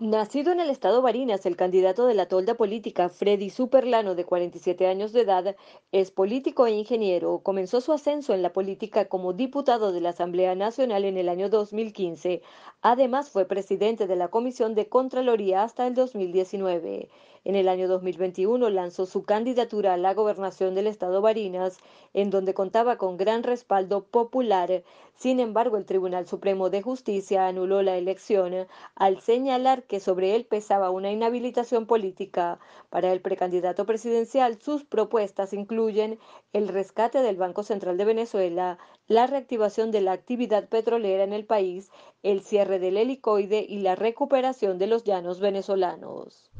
Nacido en el estado Barinas, el candidato de la tolda política, Freddy Superlano, de 47 años de edad, es político e ingeniero. Comenzó su ascenso en la política como diputado de la Asamblea Nacional en el año 2015. Además, fue presidente de la Comisión de Contraloría hasta el 2019. En el año 2021 lanzó su candidatura a la gobernación del estado Barinas, en donde contaba con gran respaldo popular. Sin embargo, el Tribunal Supremo de Justicia anuló la elección al señalar que sobre él pesaba una inhabilitación política. Para el precandidato presidencial, sus propuestas incluyen el rescate del Banco Central de Venezuela, la reactivación de la actividad petrolera en el país, el cierre del helicoide y la recuperación de los llanos venezolanos.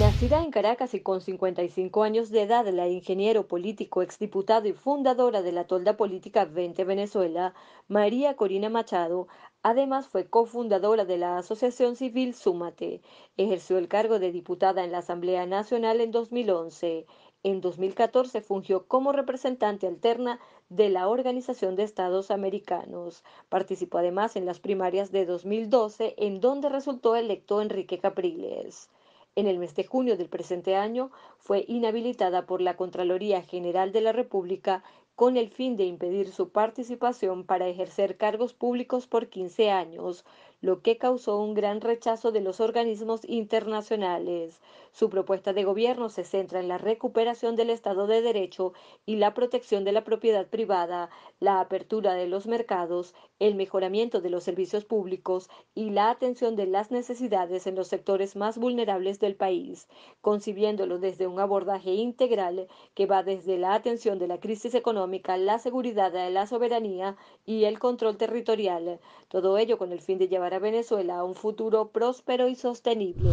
Nacida en Caracas y con 55 años de edad, la ingeniero político, exdiputado y fundadora de la tolda política 20 Venezuela, María Corina Machado, además fue cofundadora de la Asociación Civil Súmate. Ejerció el cargo de diputada en la Asamblea Nacional en 2011. En 2014 fungió como representante alterna de la Organización de Estados Americanos. Participó además en las primarias de 2012, en donde resultó electo Enrique Capriles en el mes de junio del presente año fue inhabilitada por la Contraloría General de la República con el fin de impedir su participación para ejercer cargos públicos por 15 años, lo que causó un gran rechazo de los organismos internacionales. Su propuesta de gobierno se centra en la recuperación del Estado de Derecho y la protección de la propiedad privada, la apertura de los mercados, el mejoramiento de los servicios públicos y la atención de las necesidades en los sectores más vulnerables del país, concibiéndolo desde un abordaje integral que va desde la atención de la crisis económica, la seguridad, de la soberanía y el control territorial. Todo ello con el fin de llevar Venezuela a un futuro próspero y sostenible.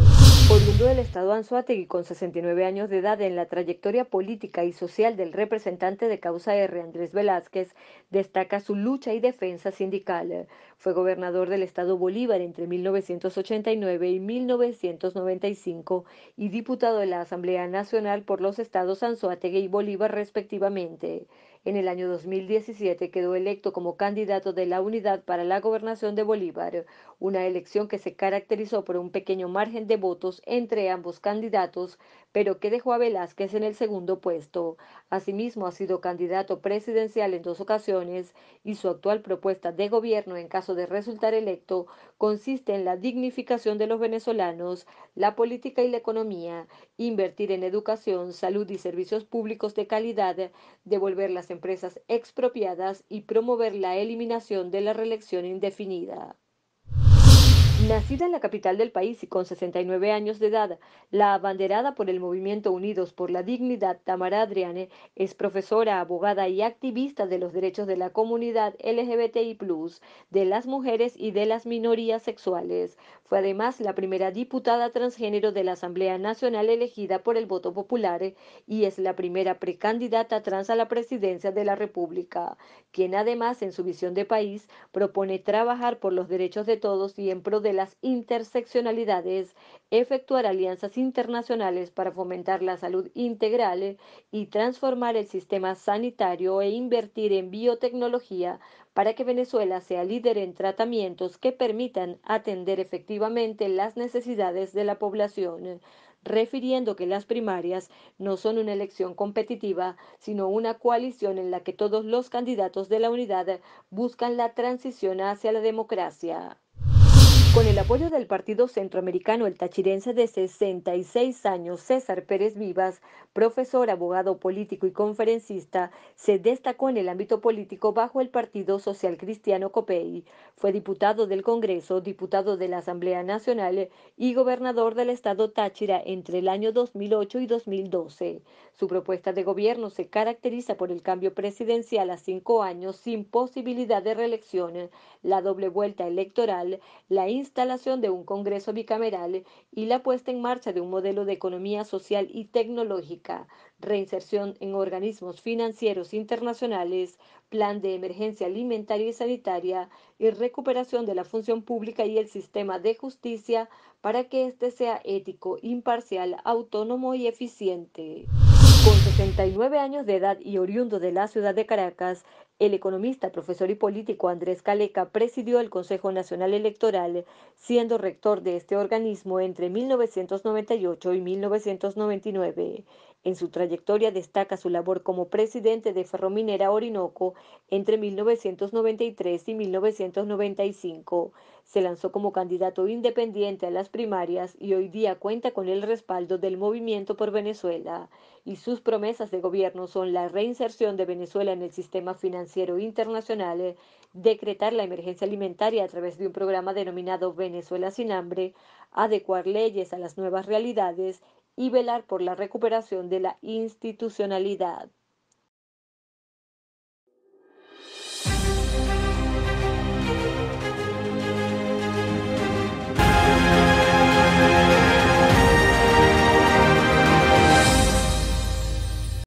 Oriundo del Estado Anzuategui, con 69 años de edad en la trayectoria política y social del representante de Causa R, Andrés Velázquez, destaca su lucha y defensa sindical. Fue gobernador del Estado Bolívar entre 1989 y 1995 y diputado de la Asamblea Nacional por los estados Anzuategui y Bolívar respectivamente. En el año 2017 quedó electo como candidato de la Unidad para la Gobernación de Bolívar, una elección que se caracterizó por un pequeño margen de votos entre ambos candidatos pero que dejó a Velázquez en el segundo puesto. Asimismo, ha sido candidato presidencial en dos ocasiones y su actual propuesta de gobierno, en caso de resultar electo, consiste en la dignificación de los venezolanos, la política y la economía, invertir en educación, salud y servicios públicos de calidad, devolver las empresas expropiadas y promover la eliminación de la reelección indefinida. Nacida en la capital del país y con 69 años de edad, la abanderada por el movimiento Unidos por la Dignidad, Tamara Adriane, es profesora, abogada y activista de los derechos de la comunidad LGBTI, de las mujeres y de las minorías sexuales. Fue además la primera diputada transgénero de la Asamblea Nacional elegida por el voto popular y es la primera precandidata trans a la presidencia de la República, quien además en su visión de país propone trabajar por los derechos de todos y en pro de las interseccionalidades, efectuar alianzas internacionales para fomentar la salud integral eh, y transformar el sistema sanitario e invertir en biotecnología para que Venezuela sea líder en tratamientos que permitan atender efectivamente las necesidades de la población eh, refiriendo que las primarias no son una elección competitiva, sino una coalición en la que todos los candidatos de la unidad buscan la transición hacia la democracia. Con el apoyo del Partido Centroamericano, el tachirense de 66 años, César Pérez Vivas, profesor, abogado político y conferencista, se destacó en el ámbito político bajo el Partido Social Cristiano COPEI. Fue diputado del Congreso, diputado de la Asamblea Nacional y gobernador del estado Táchira entre el año 2008 y 2012. Su propuesta de gobierno se caracteriza por el cambio presidencial a cinco años sin posibilidad de reelección, la doble vuelta electoral, la instalación de un Congreso bicameral y la puesta en marcha de un modelo de economía social y tecnológica, reinserción en organismos financieros internacionales, plan de emergencia alimentaria y sanitaria y recuperación de la función pública y el sistema de justicia para que éste sea ético, imparcial, autónomo y eficiente. Con 69 años de edad y oriundo de la ciudad de Caracas, el economista, profesor y político Andrés Caleca presidió el Consejo Nacional Electoral, siendo rector de este organismo entre 1998 y 1999. En su trayectoria destaca su labor como presidente de Ferrominera Orinoco entre 1993 y 1995. Se lanzó como candidato independiente a las primarias y hoy día cuenta con el respaldo del Movimiento por Venezuela. Y sus promesas de gobierno son la reinserción de Venezuela en el sistema financiero internacional, decretar la emergencia alimentaria a través de un programa denominado Venezuela sin hambre, adecuar leyes a las nuevas realidades y velar por la recuperación de la institucionalidad.